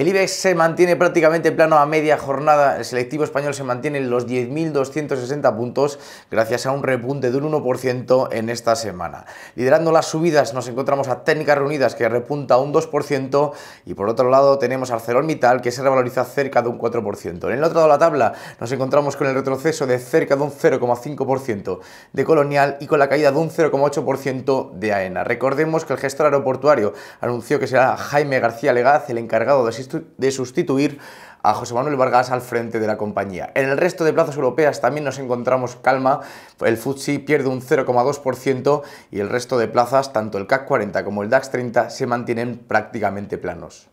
El IBEX se mantiene prácticamente plano a media jornada. El selectivo español se mantiene en los 10.260 puntos gracias a un repunte de un 1% en esta semana. Liderando las subidas nos encontramos a Técnicas Reunidas que repunta un 2% y por otro lado tenemos a ArcelorMittal que se revaloriza cerca de un 4%. En el otro lado de la tabla nos encontramos con el retroceso de cerca de un 0,5% de Colonial y con la caída de un 0,8% de AENA. Recordemos que el gestor aeroportuario anunció que será Jaime García Legaz el encargado de de sustituir a José Manuel Vargas al frente de la compañía. En el resto de plazas europeas también nos encontramos calma, el FTSE pierde un 0,2% y el resto de plazas, tanto el CAC 40 como el DAX 30, se mantienen prácticamente planos.